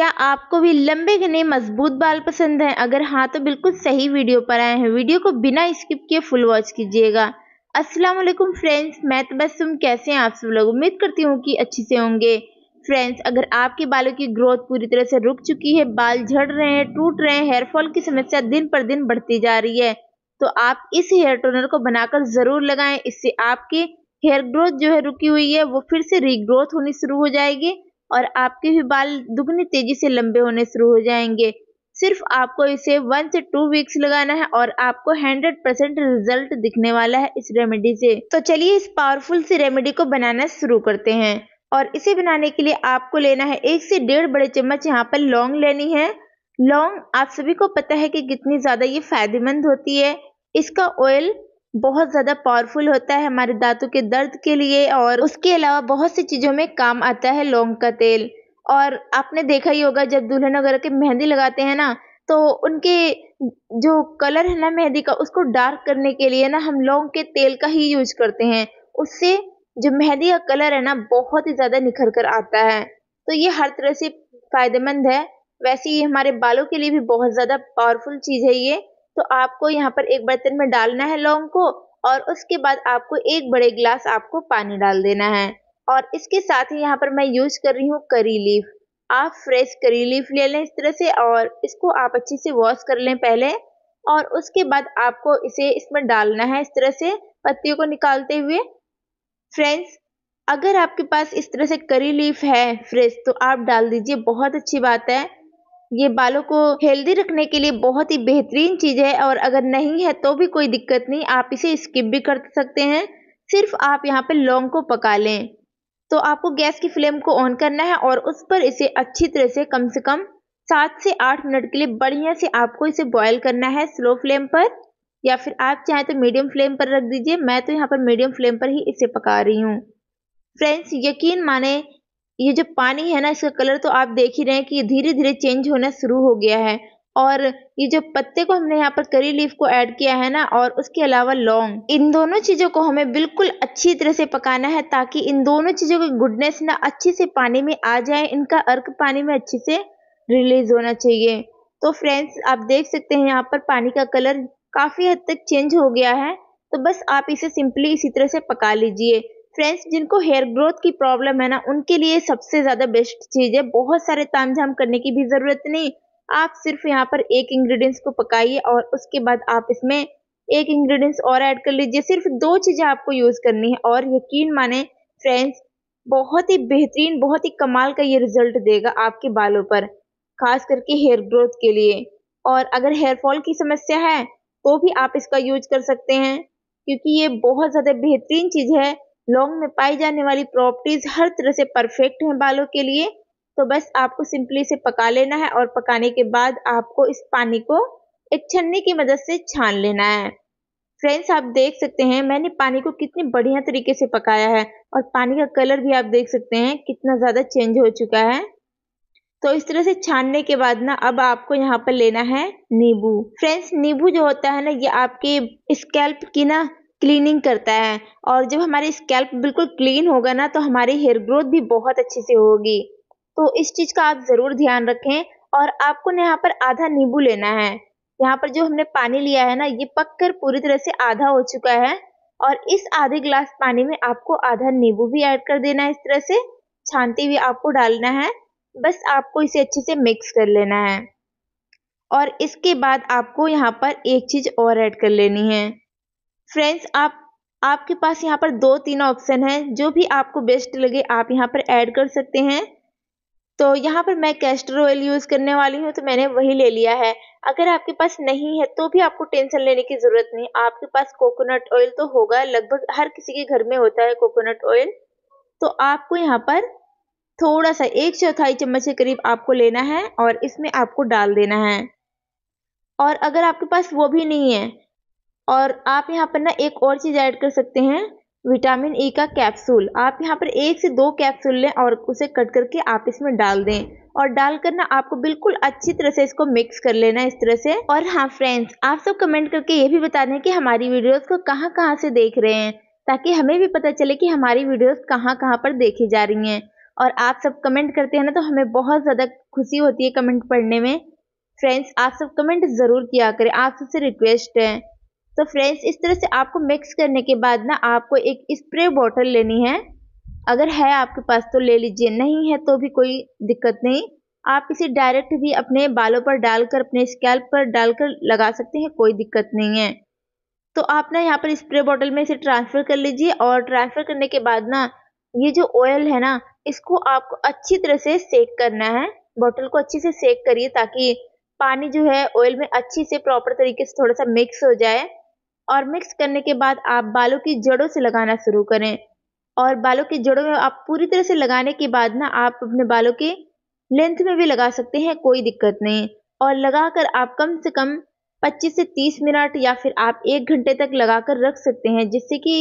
क्या आपको भी लंबे घने मजबूत बाल पसंद हैं अगर हाँ तो बिल्कुल सही वीडियो पर आए हैं वीडियो को बिना स्किप किए फुल वॉच कीजिएगा अस्सलाम वालेकुम फ्रेंड्स मैं तो बस तुम कैसे हैं आप सब लोग उम्मीद करती हूँ कि अच्छे से होंगे फ्रेंड्स अगर आपके बालों की ग्रोथ पूरी तरह से रुक चुकी है बाल झड़ रहे हैं टूट रहे हैं हेयरफॉल की समस्या दिन पर दिन बढ़ती जा रही है तो आप इस हेयर टोनर को बनाकर ज़रूर लगाएं इससे आपके हेयर ग्रोथ जो है रुकी हुई है वो फिर से रीग्रोथ होनी शुरू हो जाएगी और आपके भी बाल दुगनी तेजी से लंबे होने शुरू हो जाएंगे सिर्फ आपको इसे वन से टू वीक्स लगाना है और आपको हंड्रेड परसेंट रिजल्ट दिखने वाला है इस रेमेडी से तो चलिए इस पावरफुल सी रेमेडी को बनाना शुरू करते हैं और इसे बनाने के लिए आपको लेना है एक से डेढ़ बड़े चम्मच यहाँ पर लौंग लेनी है लौंग आप सभी को पता है कि कितनी ज़्यादा ये फायदेमंद होती है इसका ऑयल बहुत ज़्यादा पावरफुल होता है हमारे दांतों के दर्द के लिए और उसके अलावा बहुत सी चीज़ों में काम आता है लौंग का तेल और आपने देखा ही होगा जब दुल्हन वगैरह के मेहंदी लगाते हैं ना तो उनके जो कलर है ना मेहंदी का उसको डार्क करने के लिए ना हम लौंग के तेल का ही यूज करते हैं उससे जो मेहंदी का कलर है ना बहुत ही ज़्यादा निखर कर आता है तो ये हर तरह से फ़ायदेमंद है वैसे ही हमारे बालों के लिए भी बहुत ज़्यादा पावरफुल चीज़ है ये तो आपको यहाँ पर एक बर्तन में डालना है लौंग को और उसके बाद आपको एक बड़े गिलास आपको पानी डाल देना है और इसके साथ ही यहाँ पर मैं यूज कर रही हूँ करी लीफ आप फ्रेश करी लीफ ले लें इस तरह से और इसको आप अच्छे से वॉश कर लें पहले और उसके बाद आपको इसे इसमें डालना है इस तरह से पत्तियों को निकालते हुए फ्रेंड्स अगर आपके पास इस तरह से करी लीफ है फ्रेश तो आप डाल दीजिए बहुत अच्छी बात है ये बालों को हेल्दी रखने के लिए बहुत ही बेहतरीन चीज़ है और अगर नहीं है तो भी कोई दिक्कत नहीं आप इसे स्किप भी कर सकते हैं सिर्फ आप यहाँ पे लौंग को पका लें तो आपको गैस की फ्लेम को ऑन करना है और उस पर इसे अच्छी तरह से कम से कम सात से आठ मिनट के लिए बढ़िया से आपको इसे बॉयल करना है स्लो फ्लेम पर या फिर आप चाहें तो मीडियम फ्लेम पर रख दीजिए मैं तो यहाँ पर मीडियम फ्लेम पर ही इसे पका रही हूँ फ्रेंड्स यकीन माने ये जो पानी है ना इसका कलर तो आप देख ही रहे हैं कि धीरे धीरे चेंज होना शुरू हो गया है और ये जो पत्ते को हमने यहाँ पर करी लीफ को ऐड किया है ना और उसके अलावा लौंग इन दोनों चीज़ों को हमें बिल्कुल अच्छी तरह से पकाना है ताकि इन दोनों चीज़ों की गुडनेस ना अच्छे से पानी में आ जाए इनका अर्क पानी में अच्छे से रिलीज होना चाहिए तो फ्रेंड्स आप देख सकते हैं यहाँ पर पानी का कलर काफ़ी हद तक चेंज हो गया है तो बस आप इसे सिंपली इसी तरह से पका लीजिए फ्रेंड्स जिनको हेयर ग्रोथ की प्रॉब्लम है ना उनके लिए सबसे ज़्यादा बेस्ट चीज़ है बहुत सारे ताम झाम करने की भी ज़रूरत नहीं आप सिर्फ यहाँ पर एक इंग्रेडिएंट्स को पकाइए और उसके बाद आप इसमें एक इंग्रेडिएंट्स और ऐड कर लीजिए सिर्फ दो चीज़ें आपको यूज़ करनी है और यकीन माने फ्रेंड्स बहुत ही बेहतरीन बहुत ही कमाल का ये रिजल्ट देगा आपके बालों पर खास करके हेयर ग्रोथ के लिए और अगर हेयर फॉल की समस्या है तो भी आप इसका यूज कर सकते हैं क्योंकि ये बहुत ज़्यादा बेहतरीन चीज़ है लॉन्ग में पाई जाने वाली प्रॉपर्टीज हर तरह से परफेक्ट हैं बालों के लिए तो बस आपको सिंपली से पका लेना है और पकाने के बाद आपको इस पानी को एक छन्नी की मदद से छान लेना है फ्रेंड्स आप देख सकते हैं मैंने पानी को कितने बढ़िया तरीके से पकाया है और पानी का कलर भी आप देख सकते हैं कितना ज़्यादा चेंज हो चुका है तो इस तरह से छानने के बाद ना अब आपको यहाँ पर लेना है नींबू फ्रेंड्स नींबू जो होता है ना ये आपके स्कैल्प की ना क्लीनिंग करता है और जब हमारी स्कैल्प बिल्कुल क्लीन होगा ना तो हमारी हेयर ग्रोथ भी बहुत अच्छे से होगी तो इस चीज़ का आप ज़रूर ध्यान रखें और आपको यहाँ पर आधा नींबू लेना है यहाँ पर जो हमने पानी लिया है ना ये पक कर पूरी तरह से आधा हो चुका है और इस आधे गिलास पानी में आपको आधा नींबू भी ऐड कर देना है इस तरह से छानते हुए आपको डालना है बस आपको इसे अच्छे से मिक्स कर लेना है और इसके बाद आपको यहाँ पर एक चीज़ और ऐड कर लेनी है फ्रेंड्स आप आपके पास यहाँ पर दो तीन ऑप्शन हैं जो भी आपको बेस्ट लगे आप यहाँ पर ऐड कर सकते हैं तो यहाँ पर मैं कैस्टर ऑयल यूज़ करने वाली हूँ तो मैंने वही ले लिया है अगर आपके पास नहीं है तो भी आपको टेंशन लेने की ज़रूरत नहीं आपके पास कोकोनट ऑयल तो होगा लगभग हर किसी के घर में होता है कोकोनट ऑयल तो आपको यहाँ पर थोड़ा सा एक चौथाई चम्मच के करीब आपको लेना है और इसमें आपको डाल देना है और अगर आपके पास वो भी नहीं है और आप यहाँ पर ना एक और चीज़ ऐड कर सकते हैं विटामिन ई e का कैप्सूल आप यहाँ पर एक से दो कैप्सूल लें और उसे कट करके आप इसमें डाल दें और डालकर ना आपको बिल्कुल अच्छी तरह से इसको मिक्स कर लेना इस तरह से और हाँ फ्रेंड्स आप सब कमेंट करके ये भी बता दें कि हमारी वीडियोस को कहाँ कहाँ से देख रहे हैं ताकि हमें भी पता चले कि हमारी वीडियोस कहाँ कहाँ पर देखी जा रही हैं और आप सब कमेंट करते हैं ना तो हमें बहुत ज़्यादा खुशी होती है कमेंट पढ़ने में फ्रेंड्स आप सब कमेंट ज़रूर किया करें आप सबसे रिक्वेस्ट है तो फ्रेंड्स इस तरह से आपको मिक्स करने के बाद ना आपको एक स्प्रे बॉटल लेनी है अगर है आपके पास तो ले लीजिए नहीं है तो भी कोई दिक्कत नहीं आप इसे डायरेक्ट भी अपने बालों पर डालकर अपने स्कैल्प पर डालकर लगा सकते हैं कोई दिक्कत नहीं है तो आप ना यहाँ पर स्प्रे बॉटल में इसे ट्रांसफ़र कर लीजिए और ट्रांसफ़र करने के बाद ना ये जो ऑयल है ना इसको आपको अच्छी तरह से सेक करना है बॉटल को अच्छे से सेक करिए ताकि पानी जो है ऑयल में अच्छी से प्रॉपर तरीके से थोड़ा सा मिक्स हो जाए और मिक्स करने के बाद आप बालों की जड़ों से लगाना शुरू करें और बालों की जड़ों में आप पूरी तरह से लगाने के बाद ना आप अपने बालों के लेंथ में भी लगा सकते हैं कोई दिक्कत नहीं और लगाकर आप कम से कम 25 से 30 मिनट या फिर आप एक घंटे तक लगाकर रख सकते हैं जिससे कि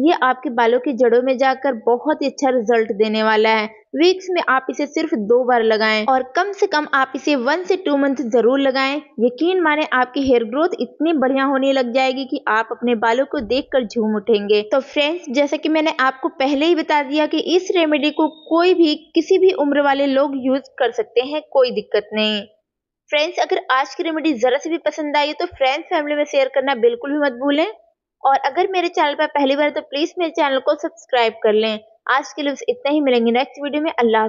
ये आपके बालों की जड़ों में जाकर बहुत ही अच्छा रिजल्ट देने वाला है वीक्स में आप इसे सिर्फ दो बार लगाएं और कम से कम आप इसे वन से टू मंथ जरूर लगाएं यकीन माने आपकी हेयर ग्रोथ इतनी बढ़िया होने लग जाएगी कि आप अपने बालों को देखकर झूम उठेंगे तो फ्रेंड्स जैसा कि मैंने आपको पहले ही बता दिया कि इस रेमेडी को कोई भी किसी भी उम्र वाले लोग यूज कर सकते हैं कोई दिक्कत नहीं फ्रेंड्स अगर आज की रेमेडी जरा से भी पसंद आई तो फ्रेंड्स फैमिली में शेयर करना बिल्कुल भी मत भूलें और अगर मेरे चैनल पर पहली बार तो प्लीज़ मेरे चैनल को सब्सक्राइब कर लें आज के लिए इतना ही मिलेंगे नेक्स्ट वीडियो में अल्लाह